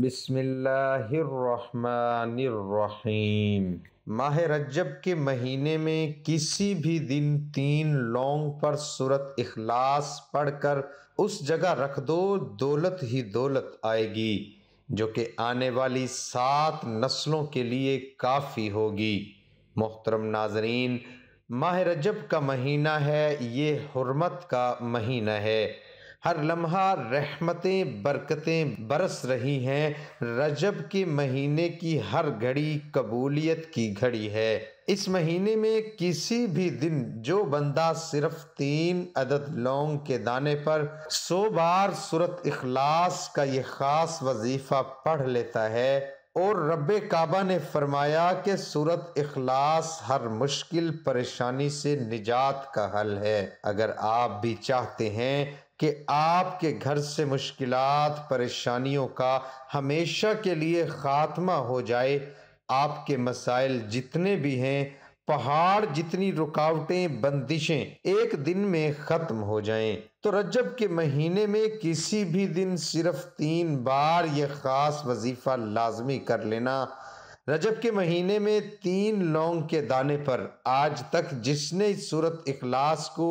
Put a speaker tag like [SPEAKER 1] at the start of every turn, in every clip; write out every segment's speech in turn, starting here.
[SPEAKER 1] बिस्मिल्लाहिर्रहमानिर्रहीम माह रजब के महीने में किसी भी दिन तीन लौंग पर सूरत अखलास पढ़ कर उस जगह रख दो दौलत ही दौलत आएगी जो कि आने वाली सात नस्लों के लिए काफ़ी होगी मोहतरम नाजरीन माह रजब का महीना है ये हरमत का महीना है हर लम्हा रहमतें बरकतें बरस रही हैं रजब के महीने की हर घड़ी कबूलियत की घड़ी है इस महीने में किसी भी दिन जो बंदा सिर्फ तीन अदद लौंग के दाने पर सौ बार सूरत इखलास का ये ख़ास वजीफ़ा पढ़ लेता है और रब काबा ने फरमाया कि सूरत अखलास हर मुश्किल परेशानी से निजात का हल है अगर आप भी चाहते हैं कि आपके घर से मुश्किल परेशानियों का हमेशा के लिए ख़ात्मा हो जाए आपके मसाइल जितने भी हैं पहाड़ जितनी रुकावटें बंदिशें एक दिन में खत्म हो जाएं तो रजब के महीने में किसी भी दिन सिर्फ तीन बार यह ख़ास वजीफ़ा लाजमी कर लेना रजब के महीने में तीन लौंग के दाने पर आज तक जिसने सूरत इखलास को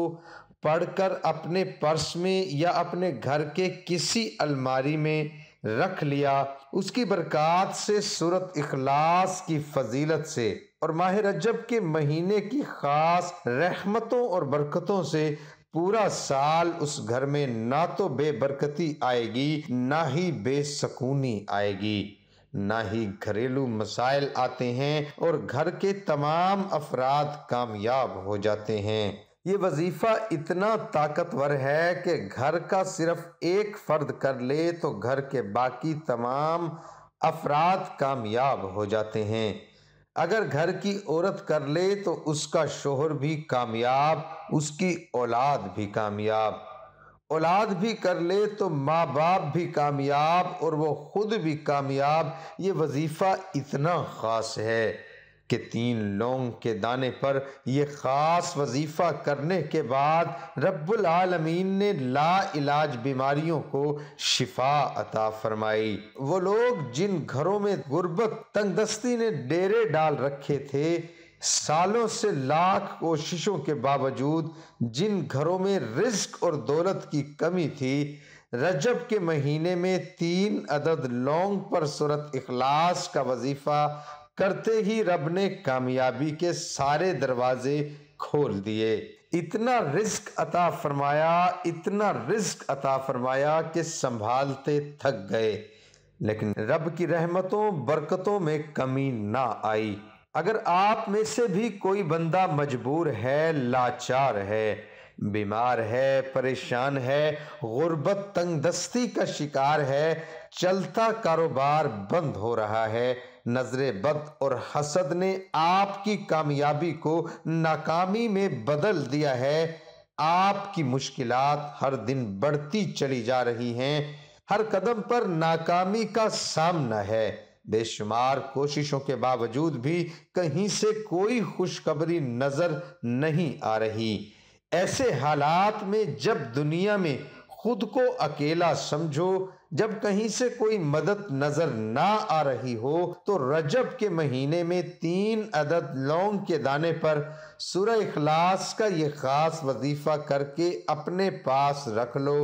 [SPEAKER 1] पढ़कर अपने पर्स में या अपने घर के किसी अलमारी में रख लिया उसकी बरकत से सूरत इखलास की फजीलत से और माह रजब के महीने की ख़ास रहमतों और बरकतों से पूरा साल उस घर में ना तो बेबरकती आएगी ना ही बेसकूनी आएगी ना ही घरेलू मसाइल आते हैं और घर के तमाम अफराद कामयाब हो जाते हैं ये वजीफ़ा इतना ताकतवर है कि घर का सिर्फ एक फ़र्द कर ले तो घर के बाकी तमाम अफराद कामयाब हो जाते हैं अगर घर की औरत कर ले तो उसका शोहर भी कामयाब उसकी औलाद भी कामयाब औलाद भी कर ले तो माँ बाप भी कामयाब और वो ख़ुद भी कामयाब ये वजीफ़ा इतना ख़ास है कि तीन लोंग के दाने पर यह ख़ास वजीफ़ा करने के बाद रब्बुल आलमीन ने ला इलाज बीमारियों को शिफा अता फरमाई वो लोग जिन घरों में गुर्बत तंगदस्ती ने डेरे डाल रखे थे सालों से लाख कोशिशों के बावजूद जिन घरों में रिस्क और दौलत की कमी थी रजब के महीने में तीन अदद लौंग पर सूरत इखलास का वजीफ़ा करते ही रब ने कामयाबी के सारे दरवाजे खोल दिए इतना रिस्क अता फरमाया इतना रिस्क अता फरमाया कि संभालते थक गए लेकिन रब की रहमतों बरकतों में कमी ना आई अगर आप में से भी कोई बंदा मजबूर है लाचार है बीमार है परेशान है गुर्बत तंग दस्ती का शिकार है चलता कारोबार बंद हो रहा है नजर बद और हसद ने आपकी कामयाबी को नाकामी में बदल दिया है आपकी मुश्किलात हर दिन बढ़ती चली जा रही हैं हर कदम पर नाकामी का सामना है बेशुमार कोशिशों के बावजूद भी कहीं से कोई खुशखबरी नजर नहीं आ रही ऐसे हालात में जब दुनिया में खुद को अकेला समझो जब कहीं से कोई मदद नजर ना आ रही हो तो रजब के महीने में तीन अदद लौंग के दाने पर सुर इखलास का ये ख़ास वजीफ़ा करके अपने पास रख लो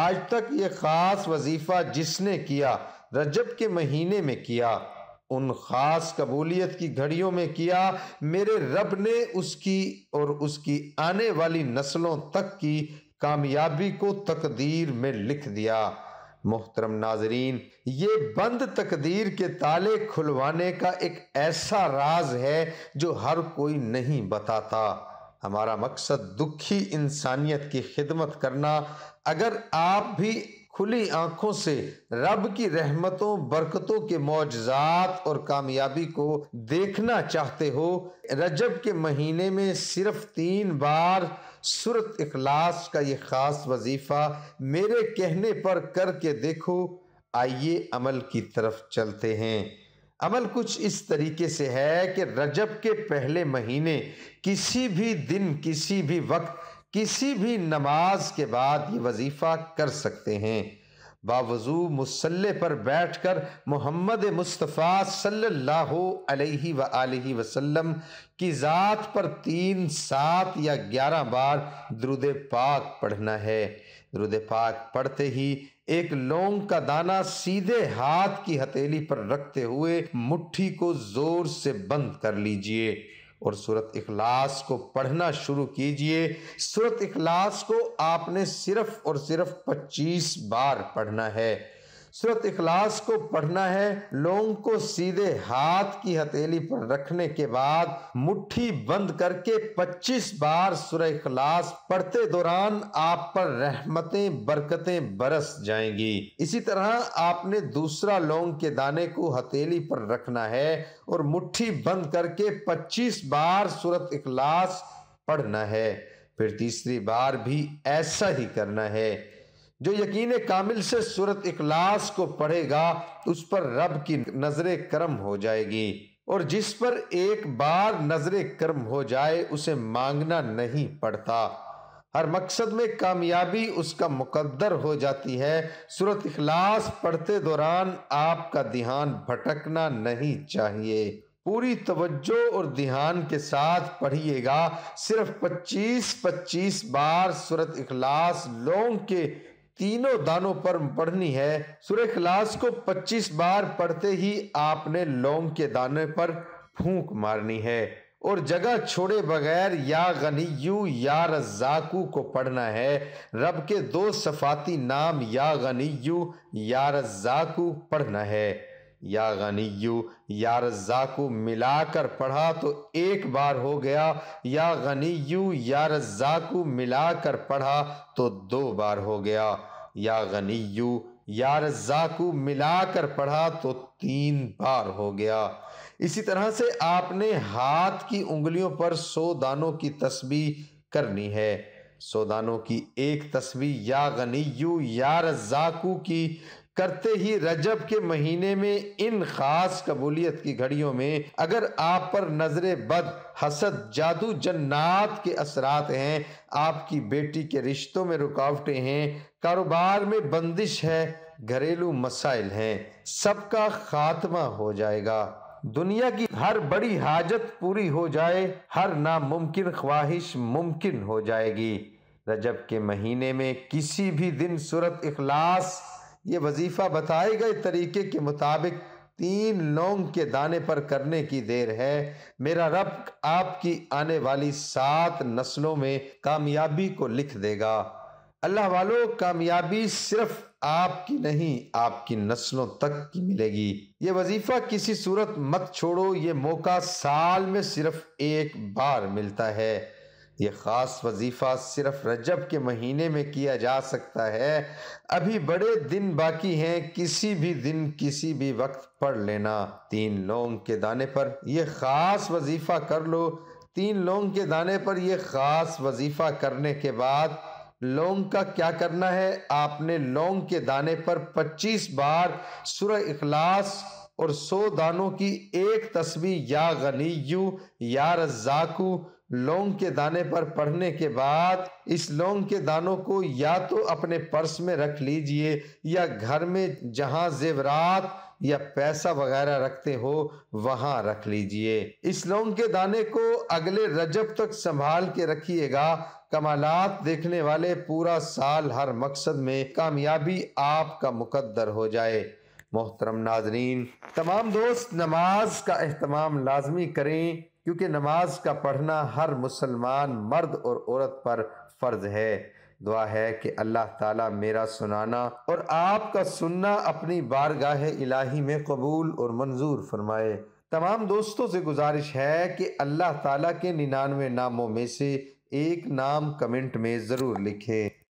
[SPEAKER 1] आज तक ये ख़ास वजीफ़ा जिसने किया रजब के महीने में किया उन ख़ास कबूलियत की घड़ियों में किया मेरे रब ने उसकी और उसकी आने वाली नस्लों तक की कामयाबी को तकदीर में लिख दिया मोहतरम नाजरीन ये बंद तकदीर के ताले खुलवाने का एक ऐसा राज है जो हर कोई नहीं बताता हमारा मकसद दुखी इंसानियत की खिदमत करना अगर आप भी खुली आंखों से रब की रहमतों बरकतों के मौजात और कामयाबी को देखना चाहते हो रजब के महीने में सिर्फ तीन बार सूरत इखलास का ये ख़ास वजीफ़ा मेरे कहने पर करके देखो आइए अमल की तरफ चलते हैं अमल कुछ इस तरीके से है कि रजब के पहले महीने किसी भी दिन किसी भी वक्त किसी भी नमाज के बाद ये वजीफ़ा कर सकते हैं बावजू मुसल्ले पर बैठ कर मोहम्मद मुस्तफ़ा सल्लल्लाहु अलैहि व वसल्लम की ज़ात पर तीन सात या ग्यारह बार द्रुद पाक पढ़ना है द्रुद पाक पढ़ते ही एक लौंग का दाना सीधे हाथ की हथेली पर रखते हुए मुट्ठी को ज़ोर से बंद कर लीजिए और सूरत इखलास को पढ़ना शुरू कीजिए सूरत इखलास को आपने सिर्फ और सिर्फ 25 बार पढ़ना है सूरत इखलास को पढ़ना है लोंग को सीधे हाथ की हथेली पर रखने के बाद मुट्ठी बंद करके 25 बार सूरह इखलास पढ़ते दौरान आप पर रहमतें बरकतें बरस जाएंगी इसी तरह आपने दूसरा लोंग के दाने को हथेली पर रखना है और मुट्ठी बंद करके 25 बार सूरत इखलास पढ़ना है फिर तीसरी बार भी ऐसा ही करना है जो यकीन कामिल से सूरत इखलास को पढ़ेगा उस पर रब की नजर करम हो जाएगी और जिस पर एक बार नजर करम हो जाए उसे मांगना नहीं पड़ता हर मकसद में कामयाबी उसका मुकद्दर हो जाती है सूरत इखलास पढ़ते दौरान आपका ध्यान भटकना नहीं चाहिए पूरी तवज्जो और ध्यान के साथ पढ़िएगा सिर्फ 25-25 बार सूरत इखलास लोंग के तीनों दानों पर पढ़नी है सूर्य खलास को 25 बार पढ़ते ही आपने लौंग के दाने पर फूंक मारनी है और जगह छोड़े बगैर या यू या रजाकू को पढ़ना है रब के दो सफाती नाम या गनीयू या रजाकू पढ़ना है या गनीयू या रज्जाकू मिलाकर पढ़ा तो एक बार हो गया या गनीयू या रज्जाकू मिलाकर पढ़ा तो दो बार हो गया या गनीयू या रज्जाकू मिलाकर पढ़ा तो तीन बार हो गया इसी तरह से आपने हाथ की उंगलियों पर सौ दानों की तस्वीर करनी है सौ दानों की एक तस्वीर या गनीयू या रज़ाकू की करते ही रजब के महीने में इन खास कबूलियत की घड़ियों में अगर आप पर नजर बद हसद जादू जन्नात के असरात हैं आपकी बेटी के रिश्तों में रुकावटें हैं कारोबार में बंदिश है घरेलू मसाइल हैं सबका खात्मा हो जाएगा दुनिया की हर बड़ी हाजत पूरी हो जाए हर नामुमकिन ख्वाहिश मुमकिन हो जाएगी रजब के महीने में किसी भी दिन सूरत इखलास ये वजीफ़ा बताए गए तरीके के मुताबिक तीन लौंग के दाने पर करने की देर है मेरा रब आपकी आने वाली सात नस्लों में कामयाबी को लिख देगा अल्लाह वालों कामयाबी सिर्फ आपकी नहीं आपकी नस्लों तक की मिलेगी ये वजीफा किसी सूरत मत छोड़ो ये मौका साल में सिर्फ एक बार मिलता है ये ख़ास वजीफ़ा सिर्फ रजब के महीने में किया जा सकता है अभी बड़े दिन बाकी हैं किसी भी दिन किसी भी वक्त पढ़ लेना तीन लौंग के दाने पर यह ख़ास वजीफ़ा कर लो तीन लौंग के दाने पर यह ख़ास वजीफ़ा करने के बाद लौंग का क्या करना है आपने लौंग के दाने पर 25 बार सुर इखलास और 100 दानों की एक तस्वीर या गनी या रज्जाकू लौंग के दाने पर पढ़ने के बाद इस लौंग के दानों को या तो अपने पर्स में रख लीजिए या घर में जहां जेवरात या पैसा वगैरह रखते हो वहां रख लीजिए इस लौंग के दाने को अगले रजब तक संभाल के रखिएगा कमालात देखने वाले पूरा साल हर मकसद में कामयाबी आपका मुकद्दर हो जाए मोहतरम नाजरीन तमाम दोस्त नमाज का अहतमाम लाजमी करें क्योंकि नमाज का पढ़ना हर मुसलमान मर्द और औरत पर फ़र्ज है दुआ है कि अल्लाह ताला मेरा सुनाना और आपका सुनना अपनी बारगाह इलाही में कबूल और मंजूर फरमाए तमाम दोस्तों से गुजारिश है कि अल्लाह ताला के निन्यानवे नामों में से एक नाम कमेंट में ज़रूर लिखें